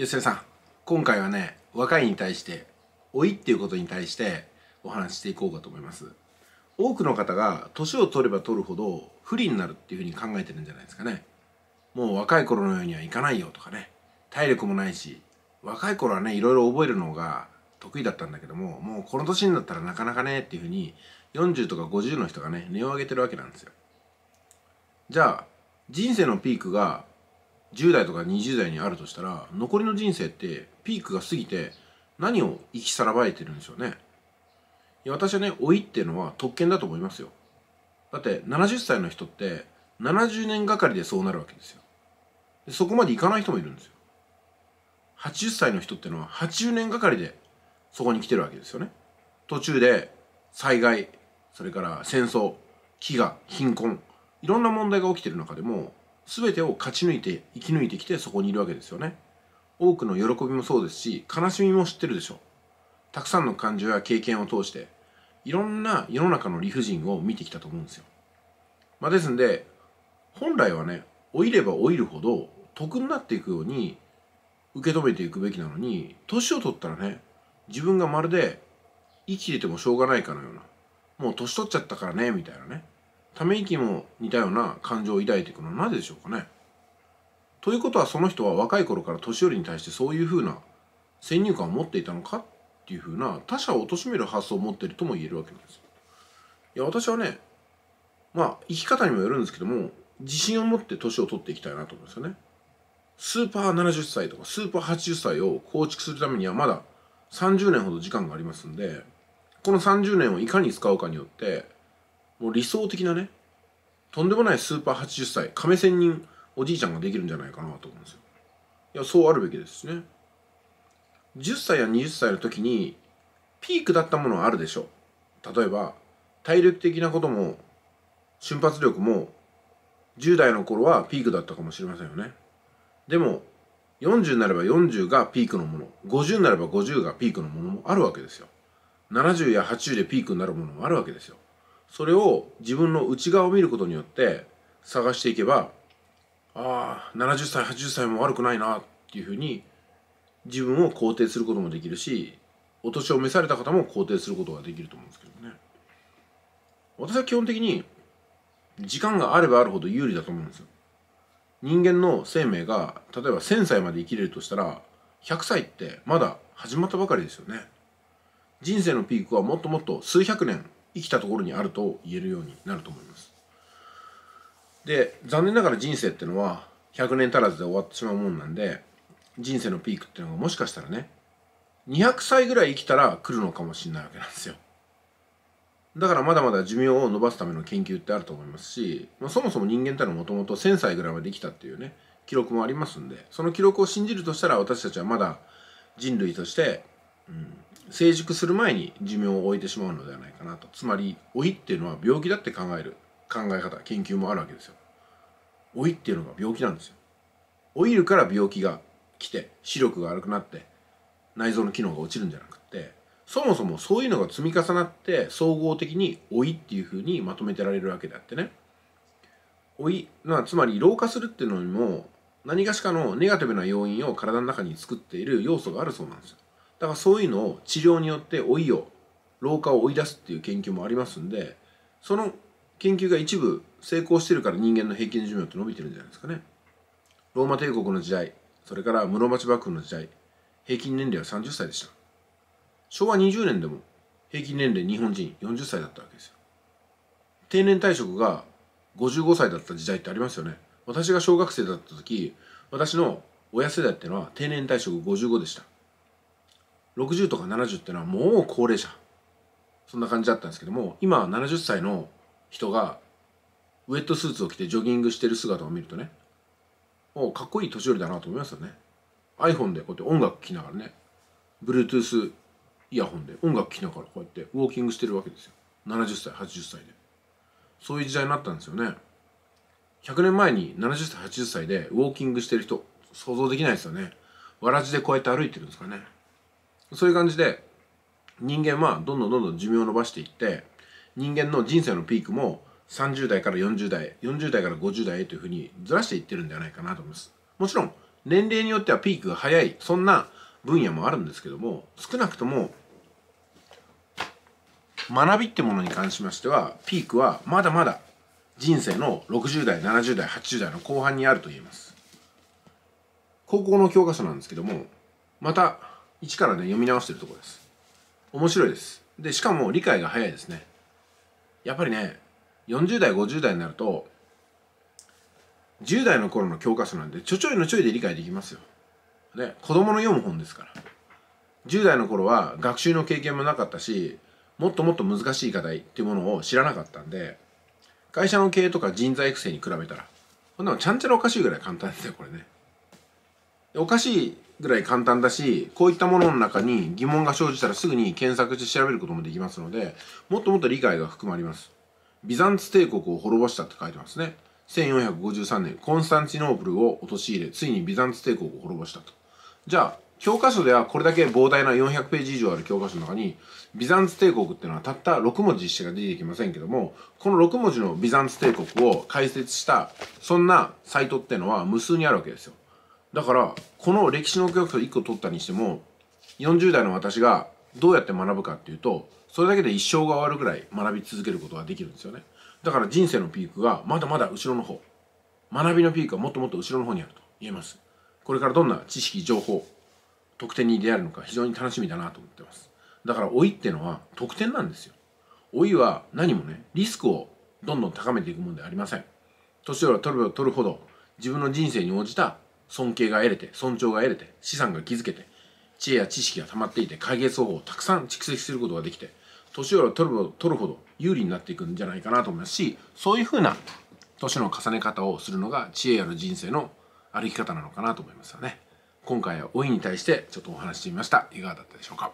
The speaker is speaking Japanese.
吉田さん今回はね若いに対して老いっていうことに対してお話ししていこうかと思います多くの方が年を取れば取るほど不利になるっていうふうに考えてるんじゃないですかねもう若い頃のようにはいかないよとかね体力もないし若い頃はねいろいろ覚えるのが得意だったんだけどももうこの年になったらなかなかねっていうふうに40とか50の人がね値を上げてるわけなんですよじゃあ人生のピークが10代とか20代にあるとしたら残りの人生ってピークが過ぎて何を生きさらばえてるんですよねいや私はね老いっていうのは特権だと思いますよだって70歳の人って70年がかりでそうなるわけですよでそこまでいかない人もいるんですよ80歳の人ってのは80年がかりでそこに来てるわけですよね途中で災害それから戦争飢餓貧困いろんな問題が起きてる中でも全てを勝ち抜いて生き抜いてきてそこにいるわけですよね多くの喜びもそうですし悲しみも知ってるでしょたくさんの感情や経験を通していろんな世の中の理不尽を見てきたと思うんですよ、まあ、ですんで本来はね老いれば老いるほど得になっていくように受け止めていくべきなのに年を取ったらね自分がまるで生きててもしょうがないかのようなもう年取っちゃったからねみたいなねため息も似たような感情を抱いていくのはなぜでしょうかねということはその人は若い頃から年寄りに対してそういうふうな先入観を持っていたのかっていうふうな他者を貶める発想を持っているとも言えるわけなんですよ。いや私はねまあ生き方にもよるんですけども自信を持って年を取っていきたいなと思うんですよね。スーパー70歳とかスーパー80歳を構築するためにはまだ30年ほど時間がありますんでこの30年をいかに使うかによってもう理想的なねとんでもないスーパー80歳亀仙人おじいちゃんができるんじゃないかなと思うんですよいやそうあるべきですね10歳や20歳の時にピークだったものはあるでしょう例えば体力的なことも瞬発力も10代の頃はピークだったかもしれませんよねでも40になれば40がピークのもの50になれば50がピークのものもあるわけですよ70や80でピークになるものもあるわけですよそれを自分の内側を見ることによって探していけばああ70歳80歳も悪くないなっていうふうに自分を肯定することもできるしお年を召された方も肯定することができると思うんですけどね私は基本的に時間があればあるほど有利だと思うんですよ人間の生命が例えば1000歳まで生きれるとしたら100歳ってまだ始まったばかりですよね人生のピークはもっともっと数百年生きたところにあると言えるようになると思います。で残念ながら人生ってのは100年足らずで終わってしまうもんなんで人生のピークっていうのがもしかしたらね200歳ぐらい生きたら来るのかもしれないわけなんですよ。だからまだまだ寿命を延ばすための研究ってあると思いますし、まあ、そもそも人間ってのはもともと1000歳ぐらいまで生きたっていうね記録もありますんでその記録を信じるとしたら私たちはまだ人類として、うん、成熟する前に寿命を終えてしまうのではないかなとつまり老いっていうのは病気だって考える考え方研究もあるわけですよ老いっていうのが病気なんですよ老いるから病気が来て視力が悪くなって内臓の機能が落ちるんじゃなくってそもそもそういうのが積み重なって総合的に老いっていうふうにまとめてられるわけであってね老い、まあ、つまり老化するっていうのにも何がしかのネガティブな要因を体の中に作っている要素があるそうなんですよだからそういうのを治療によって老いを老化を追い出すっていう研究もありますんでその研究が一部成功してるから人間の平均寿命って伸びてるんじゃないですかねローマ帝国の時代それから室町幕府の時代平均年齢は30歳でした昭和20年でも平均年齢日本人40歳だったわけですよ定年退職が55歳だった時代ってありますよね私が小学生だった時私の親世代っていうのは定年退職55でした60とか70ってのはもう高齢者そんな感じだったんですけども今70歳の人がウエットスーツを着てジョギングしてる姿を見るとねもうかっこいい年寄りだなと思いますよね iPhone でこうやって音楽聴きながらね Bluetooth イヤホンで音楽聴きながらこうやってウォーキングしてるわけですよ70歳80歳でそういう時代になったんですよね100年前に70歳80歳でウォーキングしてる人想像できないですよねわらじでこうやって歩いてるんですかねそういう感じで人間はどんどんどんどん寿命を伸ばしていって人間の人生のピークも30代から40代40代から50代へというふうにずらしていってるんではないかなと思いますもちろん年齢によってはピークが早いそんな分野もあるんですけども少なくとも学びってものに関しましてはピークはまだまだ人生の60代70代80代の後半にあると言えます高校の教科書なんですけどもまた一からね読み直してるとこです面白いですでしかも理解が早いですねやっぱりね40代50代になると10代の頃の教科書なんでちょちょいのちょいで理解できますよね子供の読む本ですから10代の頃は学習の経験もなかったしもっともっと難しい課題っていうものを知らなかったんで会社の経営とか人材育成に比べたらこんなのちゃんちゃらおかしいぐらい簡単ですよこれねおかしいぐらい簡単だしこういったものの中に疑問が生じたらすぐに検索して調べることもできますのでもっともっと理解が含まれますビザンツ帝国を滅ぼしたって書いてますね1453年コンスタンチノープルを陥れついにビザンツ帝国を滅ぼしたとじゃあ教科書ではこれだけ膨大な400ページ以上ある教科書の中にビザンツ帝国っていうのはたった6文字しか出てきませんけどもこの6文字のビザンツ帝国を解説したそんなサイトってのは無数にあるわけですよだからこの歴史の教科書1個取ったにしても40代の私がどうやって学ぶかっていうとそれだけで一生が終わるぐらい学び続けることができるんですよねだから人生のピークがまだまだ後ろの方学びのピークはもっともっと後ろの方にあると言えますこれからどんな知識情報得点に出会えるのか非常に楽しみだなと思ってますだから老いってのは得点なんですよ老いは何もねリスクをどんどん高めていくもんではありません年を取れば取るほど自分の人生に応じた尊敬が得れて、尊重が得れて、資産が築けて、知恵や知識が溜まっていて、解決方法をたくさん蓄積することができて、年を取るほど取るほど有利になっていくんじゃないかなと思いますし、そういうふうな年の重ね方をするのが知恵ある人生の歩き方なのかなと思いますよね。今回は老いに対してちょっとお話ししてみました。いかがだったでしょうか